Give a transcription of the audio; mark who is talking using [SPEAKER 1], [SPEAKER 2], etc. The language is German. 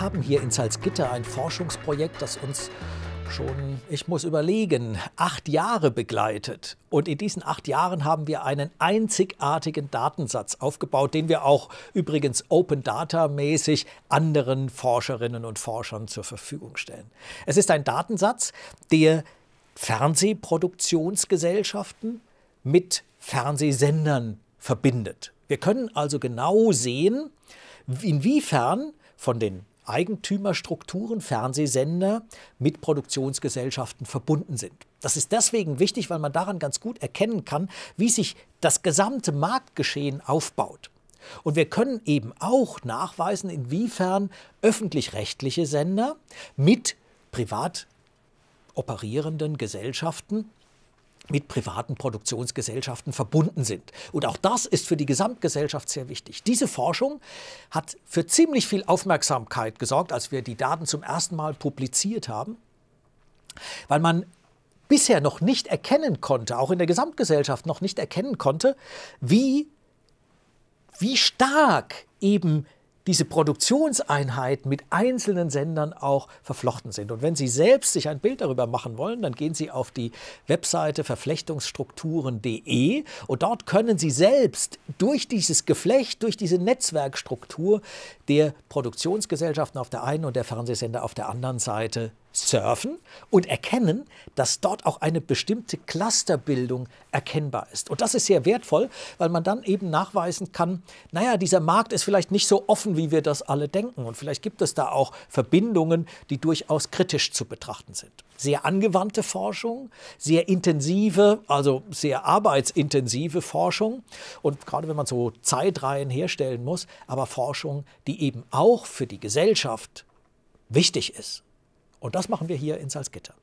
[SPEAKER 1] Wir haben hier in Salzgitter ein Forschungsprojekt, das uns schon, ich muss überlegen, acht Jahre begleitet. Und in diesen acht Jahren haben wir einen einzigartigen Datensatz aufgebaut, den wir auch übrigens Open Data mäßig anderen Forscherinnen und Forschern zur Verfügung stellen. Es ist ein Datensatz, der Fernsehproduktionsgesellschaften mit Fernsehsendern verbindet. Wir können also genau sehen, inwiefern von den Eigentümerstrukturen, Fernsehsender mit Produktionsgesellschaften verbunden sind. Das ist deswegen wichtig, weil man daran ganz gut erkennen kann, wie sich das gesamte Marktgeschehen aufbaut. Und wir können eben auch nachweisen, inwiefern öffentlich-rechtliche Sender mit privat operierenden Gesellschaften mit privaten Produktionsgesellschaften verbunden sind. Und auch das ist für die Gesamtgesellschaft sehr wichtig. Diese Forschung hat für ziemlich viel Aufmerksamkeit gesorgt, als wir die Daten zum ersten Mal publiziert haben, weil man bisher noch nicht erkennen konnte, auch in der Gesamtgesellschaft noch nicht erkennen konnte, wie, wie stark eben die diese Produktionseinheiten mit einzelnen Sendern auch verflochten sind. Und wenn Sie selbst sich ein Bild darüber machen wollen, dann gehen Sie auf die Webseite verflechtungsstrukturen.de und dort können Sie selbst durch dieses Geflecht, durch diese Netzwerkstruktur der Produktionsgesellschaften auf der einen und der Fernsehsender auf der anderen Seite surfen und erkennen, dass dort auch eine bestimmte Clusterbildung erkennbar ist. Und das ist sehr wertvoll, weil man dann eben nachweisen kann, naja, dieser Markt ist vielleicht nicht so offen, wie wir das alle denken. Und vielleicht gibt es da auch Verbindungen, die durchaus kritisch zu betrachten sind. Sehr angewandte Forschung, sehr intensive, also sehr arbeitsintensive Forschung. Und gerade wenn man so Zeitreihen herstellen muss, aber Forschung, die eben auch für die Gesellschaft wichtig ist und das machen wir hier in Salzgitter.